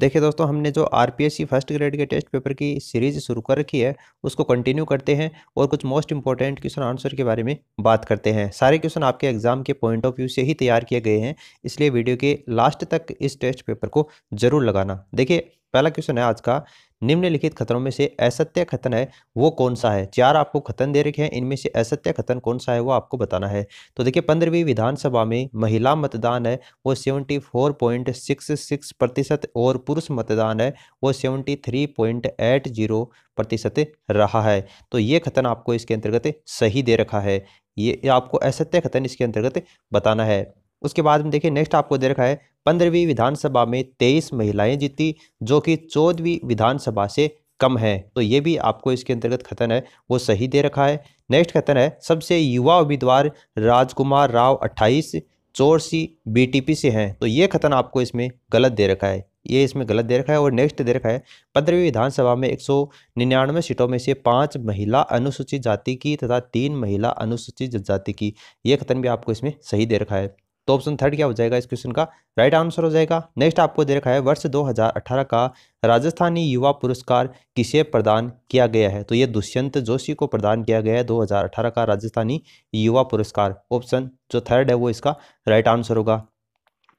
देखिए दोस्तों हमने जो आर पी फर्स्ट ग्रेड के टेस्ट पेपर की सीरीज़ शुरू कर रखी है उसको कंटिन्यू करते हैं और कुछ मोस्ट इंपॉर्टेंट क्वेश्चन आंसर के बारे में बात करते हैं सारे क्वेश्चन आपके एग्जाम के पॉइंट ऑफ व्यू से ही तैयार किए गए हैं इसलिए वीडियो के लास्ट तक इस टेस्ट पेपर को जरूर लगाना देखिए पहला क्वेश्चन है आज का निम्नलिखित खतनों में से असत्य खतन है वो कौन सा है चार आपको खतन दे रखे हैं इनमें से असत्य खतन कौन सा है वो आपको बताना है तो देखिए पंद्रहवीं विधानसभा में महिला मतदान है वो seventy four point six six प्रतिशत और पुरुष मतदान है वो seventy three point eight zero प्रतिशत रहा है तो ये खतन आपको इसके अंतर्गत सही दे रखा है ये आपको असत्य खतन इसके अंतर्गत बताना है उसके बाद में देखिए नेक्स्ट आपको दे रखा है पंद्रहवीं विधानसभा में तेईस महिलाएं जीती जो कि चौदहवीं विधानसभा से कम है तो ये भी आपको इसके अंतर्गत खतन है वो सही दे रखा है नेक्स्ट खतन है सबसे युवा उम्मीदवार राजकुमार राव अट्ठाईस चोरसी बीटीपी से हैं तो ये खतन आपको इसमें गलत दे रखा है ये इसमें गलत दे रखा है और नेक्स्ट दे रखा है पंद्रहवीं विधानसभा में एक सौ निन्यानवे सीटों में से पाँच महिला अनुसूचित जाति की तथा तीन महिला अनुसूचित जनजाति की ये खतन भी आपको इसमें सही दे रखा है तो ऑप्शन थर्ड क्या हो जाएगा इस क्वेश्चन का राइट आंसर हो जाएगा नेक्स्ट आपको दे रखा है वर्ष 2018 का राजस्थानी युवा पुरस्कार किसे प्रदान किया गया है तो ये दुष्यंत जोशी को प्रदान किया गया है 2018 का राजस्थानी युवा पुरस्कार ऑप्शन जो थर्ड है वो इसका राइट आंसर होगा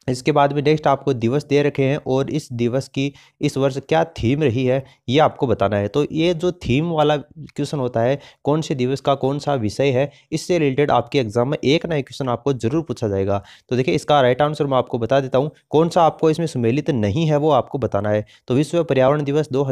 इसके बाद में नेक्स्ट आपको दिवस दे रखे हैं और इस दिवस की इस वर्ष क्या थीम रही है ये आपको बताना है तो ये जो थीम वाला क्वेश्चन होता है कौन से दिवस का कौन सा विषय है इससे रिलेटेड आपके एग्जाम में एक ना एक क्वेश्चन आपको जरूर पूछा जाएगा तो देखिए इसका राइट आंसर मैं आपको बता देता हूँ कौन सा आपको इसमें सुमेलित नहीं है वो आपको बताना है तो विश्व पर्यावरण दिवस दो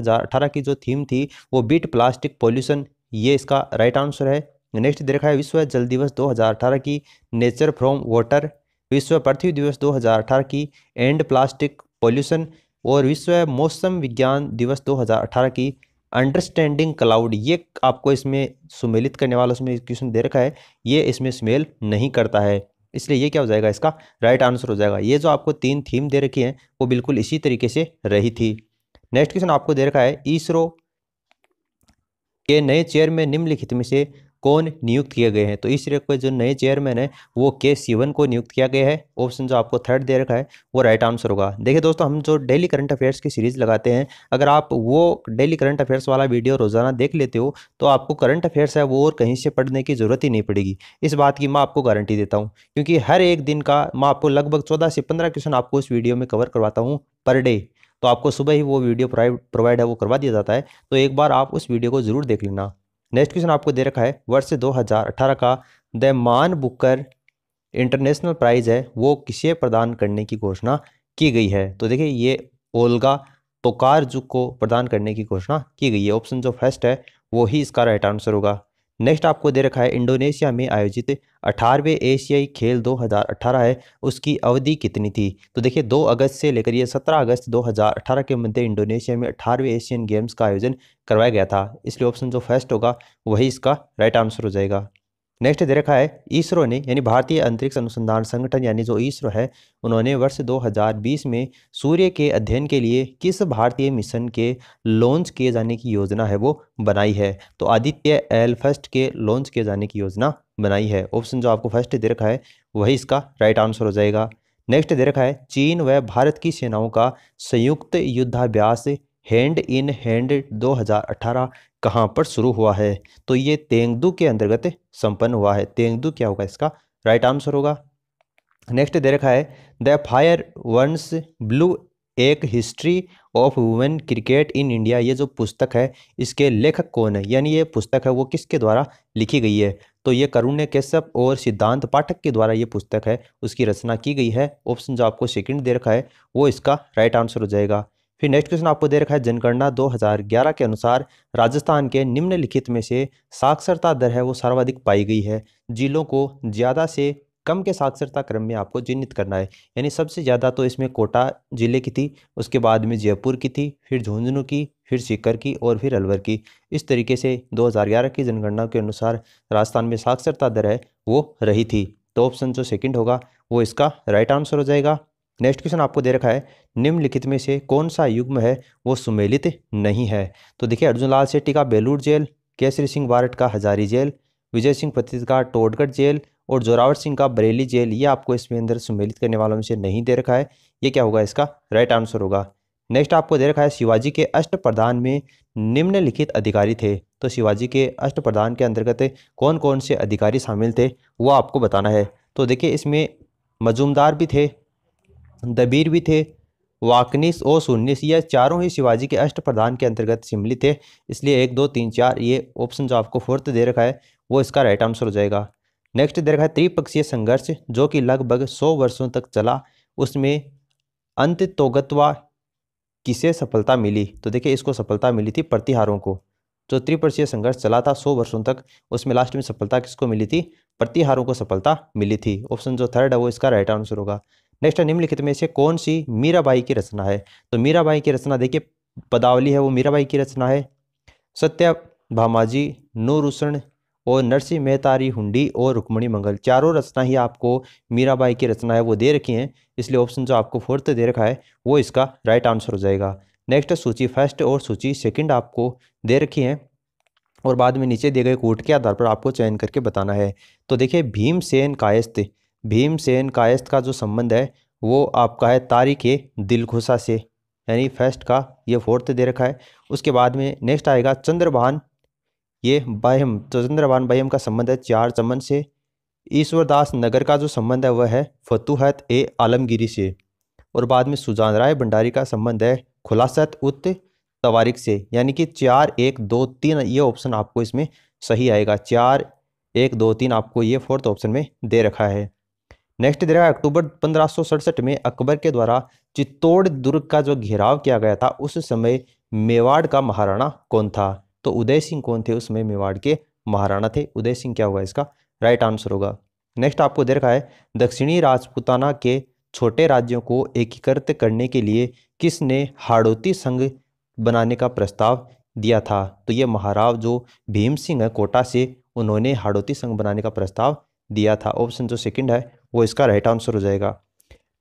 की जो थीम थी वो बीट प्लास्टिक पॉल्यूशन ये इसका राइट आंसर है नेक्स्ट दे रखा है विश्व जल दिवस 2018 की नेचर फ्रॉम वाटर विश्व पृथ्वी दिवस 2018 की एंड प्लास्टिक पॉल्यूशन और विश्व मौसम विज्ञान दिवस 2018 की अंडरस्टैंडिंग क्लाउड ये आपको इसमें सुमेलित करने वाला उसमें क्वेश्चन दे रखा है ये इसमें सुमेल नहीं करता है इसलिए ये क्या हो जाएगा इसका राइट आंसर हो जाएगा ये जो आपको तीन थीम दे रखी है वो बिल्कुल इसी तरीके से रही थी नेक्स्ट क्वेश्चन आपको दे रखा है इसरो के नए चेयर में निम्नलिखित में से कौन नियुक्त किए गए हैं तो इस रेक पर जो नए चेयरमैन है वो के सीवन को नियुक्त किया गया है ऑप्शन जो आपको थर्ड दे रखा है वो राइट आंसर होगा देखिए दोस्तों हम जो डेली करंट अफेयर्स की सीरीज़ लगाते हैं अगर आप वो डेली करंट अफेयर्स वाला वीडियो रोज़ाना देख लेते हो तो आपको करंट अफेयर्स है वो और कहीं से पढ़ने की ज़रूरत ही नहीं पड़ेगी इस बात की मैं आपको गारंटी देता हूँ क्योंकि हर एक दिन का मैं आपको लगभग चौदह से पंद्रह क्वेश्चन आपको इस वीडियो में कवर करवाता हूँ पर डे तो आपको सुबह ही वो वीडियो प्रोवाइड है वो करवा दिया जाता है तो एक बार आप उस वीडियो को ज़रूर देख लेना नेक्स्ट क्वेश्चन आपको दे रखा है वर्ष 2018 का द मान बुकर इंटरनेशनल प्राइज़ है वो किसे प्रदान करने की घोषणा की गई है तो देखिए ये ओल्गा टोकारजुक को प्रदान करने की घोषणा की गई है ऑप्शन जो फर्स्ट है वो ही इसका राइट आंसर होगा नेक्स्ट आपको दे रखा है इंडोनेशिया में आयोजित अठारहवें एशियाई खेल 2018 है उसकी अवधि कितनी थी तो देखिए 2 अगस्त से लेकर ये 17 अगस्त 2018 के मध्य इंडोनेशिया में अठारहवें एशियन गेम्स का आयोजन करवाया गया था इसलिए ऑप्शन जो फर्स्ट होगा वही इसका राइट आंसर हो जाएगा नेक्स्ट दे रखा है इसरो ने यानी भारतीय अंतरिक्ष अनुसंधान संगठन यानी जो इसरो है उन्होंने वर्ष 2020 में सूर्य के अध्ययन के लिए किस भारतीय मिशन के लॉन्च किए जाने की योजना है वो बनाई है तो आदित्य एल फर्स्ट के लॉन्च किए जाने की योजना बनाई है ऑप्शन जो आपको फर्स्ट दे रखा है वही इसका राइट आंसर हो जाएगा नेक्स्ट दे रखा है चीन व भारत की सेनाओं का संयुक्त युद्धाभ्यास हैंड इन हैंड 2018 कहाँ पर शुरू हुआ है तो ये तेंगदू के अंतर्गत संपन्न हुआ है तेंगदू क्या होगा इसका राइट आंसर होगा नेक्स्ट दे रखा है द फायर वंस ब्लू एक history of women cricket in India ये जो पुस्तक है इसके लेखक कौन है यानी ये पुस्तक है वो किसके द्वारा लिखी गई है तो ये करुण्य केशव और सिद्धांत पाठक के द्वारा ये पुस्तक है उसकी रचना की गई है ऑप्शन जो आपको सेकंड दे रखा है वो इसका राइट आंसर हो जाएगा फिर नेक्स्ट क्वेश्चन आपको दे रखा है जनगणना 2011 के अनुसार राजस्थान के निम्नलिखित में से साक्षरता दर है वो सर्वाधिक पाई गई है जिलों को ज़्यादा से कम के साक्षरता क्रम में आपको चिन्हित करना है यानी सबसे ज़्यादा तो इसमें कोटा जिले की थी उसके बाद में जयपुर की थी फिर झुंझुनू की फिर सीकर की और फिर अलवर की इस तरीके से 2011 की जनगणना के अनुसार राजस्थान में साक्षरता दर है वो रही थी तो ऑप्शन जो सेकंड होगा वो इसका राइट आंसर हो जाएगा नेक्स्ट क्वेश्चन आपको दे रखा है निम्नलिखित में से कौन सा युग्म है वो सुमेलित नहीं है तो देखिए अर्जुन लाल सेट्टी का बेलूर जेल केसरी सिंह बारट का हजारी जेल विजय सिंह पतित का टोडगढ़ जेल और जोरावर सिंह का बरेली जेल ये आपको इसमें अंदर सुमेलित करने वालों में से नहीं दे रखा है ये क्या होगा इसका राइट आंसर होगा नेक्स्ट आपको दे रखा है शिवाजी के अष्ट प्रधान में निम्नलिखित अधिकारी थे तो शिवाजी के अष्ट प्रधान के अंतर्गत कौन कौन से अधिकारी शामिल थे वो आपको बताना है तो देखिए इसमें मजूमदार भी थे दबीर भी थे वाकनिस ओ सुन्निस ये चारों ही शिवाजी के अष्ट प्रधान के अंतर्गत सम्मिलित थे इसलिए एक दो तीन चार ये ऑप्शन जो आपको फोर्थ दे रखा है वो इसका राइट आंसर हो जाएगा नेक्स्ट दे रखा है त्रिपक्षीय संघर्ष जो कि लगभग सौ वर्षों तक चला उसमें अंत तोगतवा किसे सफलता मिली तो देखिए इसको सफलता मिली थी प्रतिहारों को जो त्रिपक्षीय संघर्ष चला था सौ वर्षों तक उसमें लास्ट में सफलता किसको मिली थी प्रतिहारों को सफलता मिली थी ऑप्शन जो थर्ड है वो इसका राइट आंसर होगा नेक्स्ट है निम्नलिखित में से कौन सी मीराबाई की रचना है तो मीराबाई की रचना देखिए पदावली है वो मीराबाई की रचना है सत्या भामाजी नूरुसन और नरसिंह मेहतारी हुंडी और रुक्मणी मंगल चारों रचना ही आपको मीराबाई की रचना है वो दे रखी है इसलिए ऑप्शन जो आपको फोर्थ दे रखा है वो इसका राइट आंसर हो जाएगा नेक्स्ट सूची फर्स्ट और सूची सेकंड आपको दे रखी है और बाद में नीचे दिए गए कोट के आधार पर आपको चयन करके बताना है तो देखिए भीमसेन कायस्थ भीमसेन कायस्त का जो संबंध है वो आपका है तारीख दिलखुशा से यानी फर्स्ट का ये फोर्थ दे रखा है उसके बाद में नेक्स्ट आएगा चंद्रभान ये बहम तो चंद्रभान बहम का संबंध है चार चमन से ईश्वरदास नगर का जो संबंध है वह है फतुहत ए आलमगिरी से और बाद में सुजान राय भंडारी का संबंध है खुलासत उत तवारिक से यानी कि चार एक दो तीन ये ऑप्शन आपको इसमें सही आएगा चार एक दो तीन आपको ये फोर्थ ऑप्शन में दे रखा है नेक्स्ट दे रहा है अक्टूबर पंद्रह में अकबर के द्वारा चित्तौड़ दुर्ग का जो घेराव किया गया था उस समय मेवाड़ का महाराणा कौन था तो उदय सिंह कौन थे उस समय मेवाड़ के महाराणा थे उदय सिंह क्या होगा इसका राइट आंसर होगा नेक्स्ट आपको दे रखा है दक्षिणी राजपुताना के छोटे राज्यों को एकीकृत करने के लिए किसने हाड़ोती संघ बनाने का प्रस्ताव दिया था तो ये महाराव जो भीम सिंह है कोटा से उन्होंने हाड़ोती संघ बनाने का प्रस्ताव दिया था ऑप्शन जो सेकंड है वो इसका राइट आंसर हो जाएगा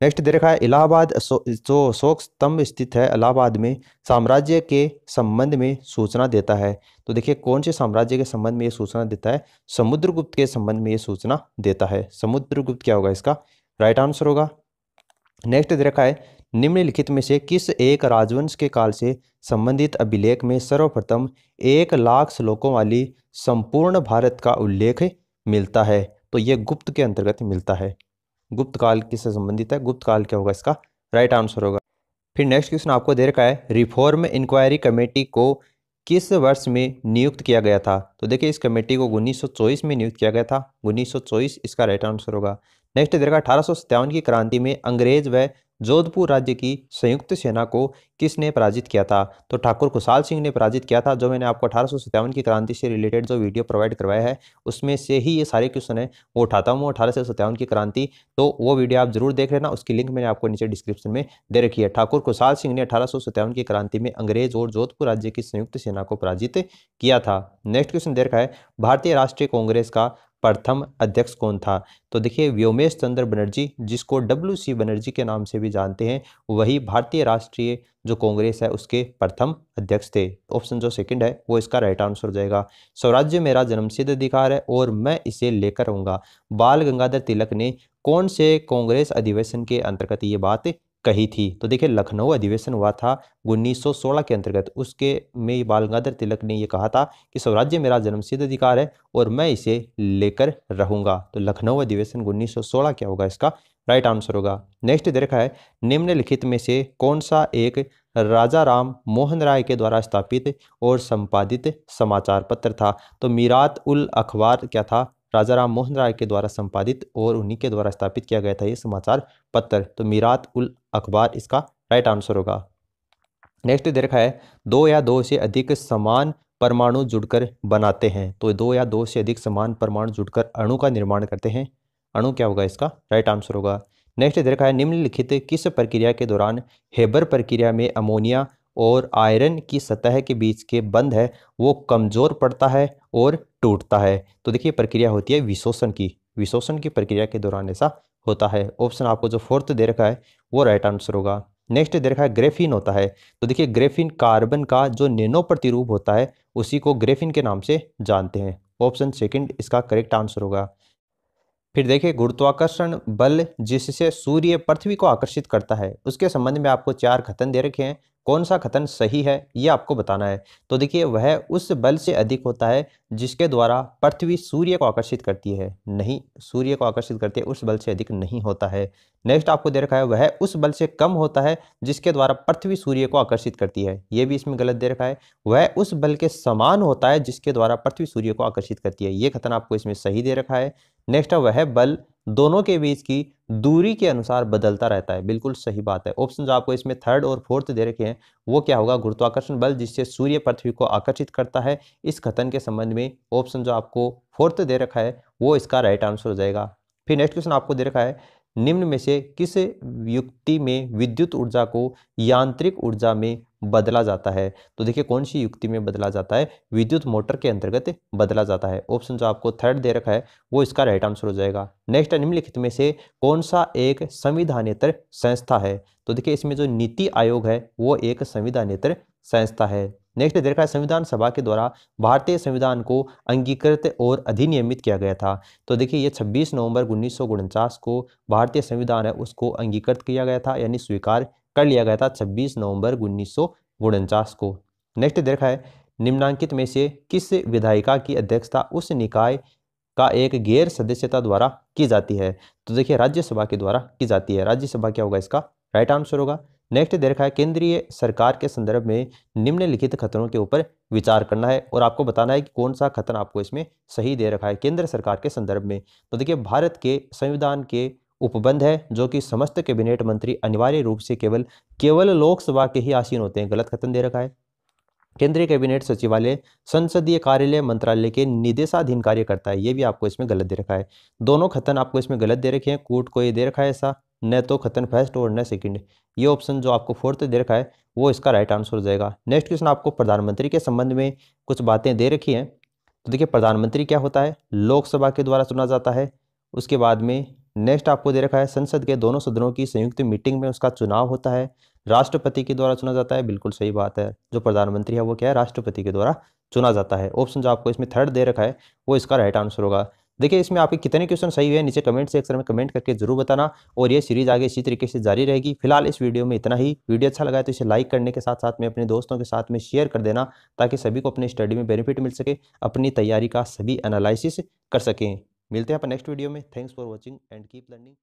नेक्स्ट दे रखा है इलाहाबाद जो शोक स्तंभ स्थित है इलाहाबाद में साम्राज्य के संबंध में सूचना देता है तो देखिए कौन से साम्राज्य के संबंध में ये सूचना देता है समुद्रगुप्त के संबंध में ये सूचना देता है समुद्रगुप्त क्या होगा इसका राइट आंसर होगा नेक्स्ट दे रखा है निम्नलिखित में से किस एक राजवंश के काल से संबंधित अभिलेख में सर्वप्रथम एक लाख श्लोकों वाली संपूर्ण भारत का उल्लेख मिलता है तो ये गुप्त के अंतर्गत मिलता है गुप्त काल किससे संबंधित है गुप्त काल क्या होगा इसका राइट आंसर होगा फिर नेक्स्ट क्वेश्चन आपको दे रखा है रिफॉर्म इंक्वायरी कमेटी को किस वर्ष में नियुक्त किया गया था तो देखिए इस कमेटी को उन्नीस में नियुक्त किया गया था उन्नीस इसका राइट आंसर होगा नेक्स्ट देखा अठारह की क्रांति में अंग्रेज व जोधपुर राज्य की संयुक्त सेना को किसने पराजित किया था तो ठाकुर कुशाल सिंह ने पराजित किया था जो मैंने आपको अठारह की क्रांति से रिलेटेड जो वीडियो प्रोवाइड करवाया है उसमें से ही ये सारे क्वेश्चन है वो उठाता हूँ अठारह की क्रांति तो वो वीडियो आप जरूर देख लेना उसकी लिंक मैंने आपको नीचे डिस्क्रिप्शन में दे रखी है ठाकुर कुशाल सिंह ने अठारह की क्रांति में अंग्रेज और जोधपुर राज्य की संयुक्त सेना को पराजित किया था नेक्स्ट क्वेश्चन दे रखा है भारतीय राष्ट्रीय कांग्रेस का प्रथम अध्यक्ष कौन था तो देखिए व्योमेश चंद्र बनर्जी जिसको डब्ल्यू सी बनर्जी के नाम से भी जानते हैं वही भारतीय राष्ट्रीय जो कांग्रेस है उसके प्रथम अध्यक्ष थे ऑप्शन जो सेकंड है वो इसका राइट आंसर हो जाएगा स्वराज्य मेरा जन्मसिद्ध अधिकार है और मैं इसे लेकर आऊँगा बाल गंगाधर तिलक ने कौन से कांग्रेस अधिवेशन के अंतर्गत ये बात कही थी तो देखिए लखनऊ अधिवेशन हुआ था 1916 के अंतर्गत उसके में बाल गंगाधर तिलक ने यह कहा था कि स्वराज्य मेरा जन्मसिद्ध अधिकार है और मैं इसे लेकर रहूंगा तो लखनऊ अधिवेशन 1916 क्या होगा इसका राइट आंसर होगा नेक्स्ट देखा है निम्नलिखित में से कौन सा एक राजा राम मोहन राय के द्वारा स्थापित और संपादित समाचार पत्र था तो मीरात उल अखबार क्या था राजा राम मोहन राय के द्वारा संपादित और उन्हीं के द्वारा स्थापित किया गया था ये समाचार पत्र तो मीरात उल अखबार इसका राइट आंसर होगा नेक्स्ट दे रखा है दो या दो से अधिक समान परमाणु जुड़कर बनाते हैं तो दो या दो से अधिक समान परमाणु जुड़कर अणु का निर्माण करते हैं अणु क्या होगा इसका राइट आंसर होगा नेक्स्ट दे रखा है निम्नलिखित किस प्रक्रिया के दौरान हेबर प्रक्रिया में अमोनिया और आयरन की सतह के बीच के बंध है वो कमज़ोर पड़ता है और टूटता है तो देखिए प्रक्रिया होती है विशोषण की विशोषण की प्रक्रिया के दौरान ऐसा होता है ऑप्शन आपको जो फोर्थ दे रखा है वो राइट आंसर होगा नेक्स्ट दे रखा है ग्रेफिन होता है तो देखिए ग्रेफिन कार्बन का जो नेनो प्रतिरूप होता है उसी को ग्रेफिन के नाम से जानते हैं ऑप्शन सेकंड इसका करेक्ट आंसर होगा फिर देखिए गुरुत्वाकर्षण बल जिससे सूर्य पृथ्वी को आकर्षित करता है उसके संबंध में आपको चार कथन दे रखे हैं कौन सा कथन सही है ये आपको बताना है तो देखिए वह उस बल से अधिक होता है जिसके द्वारा पृथ्वी सूर्य को आकर्षित करती है नहीं सूर्य को आकर्षित करती है उस बल से अधिक नहीं होता है नेक्स्ट आपको दे रखा है वह उस बल से कम होता है जिसके द्वारा पृथ्वी सूर्य को आकर्षित करती है ये भी इसमें गलत दे रखा है वह उस बल के समान होता है जिसके द्वारा पृथ्वी सूर्य को आकर्षित करती है ये कथन आपको इसमें सही दे रखा है नेक्स्ट वह बल दोनों के बीच की दूरी के अनुसार बदलता रहता है बिल्कुल सही बात है ऑप्शन जो आपको इसमें थर्ड और फोर्थ दे रखे हैं वो क्या होगा गुरुत्वाकर्षण बल जिससे सूर्य पृथ्वी को आकर्षित करता है इस कथन के संबंध में ऑप्शन जो आपको फोर्थ दे रखा है वो इसका राइट आंसर हो जाएगा फिर नेक्स्ट क्वेश्चन आपको दे रखा है निम्न में से किस युक्ति में विद्युत ऊर्जा को यांत्रिक ऊर्जा में बदला जाता है तो देखिए कौन सी युक्ति में बदला जाता है विद्युत मोटर के अंतर्गत बदला जाता है ऑप्शन जो आपको थर्ड दे रखा है वो इसका राइट आंसर हो जाएगा नेक्स्ट निम्नलिखित में से कौन सा एक संविधानेतर संस्था है तो देखिए इसमें जो नीति आयोग है वो एक संविधानेतर संस्था है नेक्स्ट देखा है संविधान सभा के द्वारा भारतीय संविधान को अंगीकृत और अधिनियमित किया गया था तो देखिए ये 26 नवंबर उन्नीस को भारतीय संविधान है उसको अंगीकृत किया गया था यानी स्वीकार कर लिया गया था छब्बीस नवंबर उन्नीस को नेक्स्ट देखा है निम्नांकित में से किस विधायिका की अध्यक्षता उस निकाय का एक गैर सदस्यता द्वारा की जाती है तो देखिए राज्यसभा के द्वारा की जाती है राज्यसभा क्या होगा इसका राइट आंसर होगा नेक्स्ट दे रखा है केंद्रीय सरकार के संदर्भ में निम्नलिखित खतरों के ऊपर विचार करना है और आपको बताना है कि कौन सा खतन आपको इसमें सही दे रखा है केंद्र सरकार के संदर्भ में तो देखिए भारत के संविधान के उपबंध है जो कि समस्त कैबिनेट मंत्री अनिवार्य रूप से केवल केवल लोकसभा के ही आसीन होते हैं गलत खतन दे रखा है केंद्रीय कैबिनेट सचिवालय संसदीय कार्यालय मंत्रालय के निदेशाधीन कार्य करता है ये भी आपको इसमें गलत दे रखा है दोनों खतन आपको इसमें गलत दे रखे हैं कोर्ट को ये दे रखा है ऐसा न तो खतन फर्स्ट और न सेकंड ये ऑप्शन जो आपको फोर्थ दे रखा है वो इसका राइट आंसर हो जाएगा नेक्स्ट क्वेश्चन आपको प्रधानमंत्री के संबंध में कुछ बातें दे रखी हैं तो देखिए प्रधानमंत्री क्या होता है लोकसभा के द्वारा चुना जाता है उसके बाद में नेक्स्ट आपको दे रखा है संसद के दोनों सदनों की संयुक्त मीटिंग में उसका चुनाव होता है राष्ट्रपति के द्वारा चुना जाता है बिल्कुल सही बात है जो प्रधानमंत्री है वो क्या है राष्ट्रपति के द्वारा चुना जाता है ऑप्शन जो आपको इसमें थर्ड दे रखा है वो इसका राइट आंसर होगा देखिए इसमें आपके कितने क्वेश्चन सही हुए नीचे कमेंट सेक्शन में कमेंट करके जरूर बताना और ये सीरीज आगे इसी तरीके से जारी रहेगी फिलहाल इस वीडियो में इतना ही वीडियो अच्छा लगा तो इसे लाइक करने के साथ साथ में अपने दोस्तों के साथ में शेयर कर देना ताकि सभी को अपने स्टडी में बेनिफिट मिल सके अपनी तैयारी का सभी एनालिसिस कर सकें मिलते हैं आप नेक्स्ट वीडियो में thanks for watching and keep learning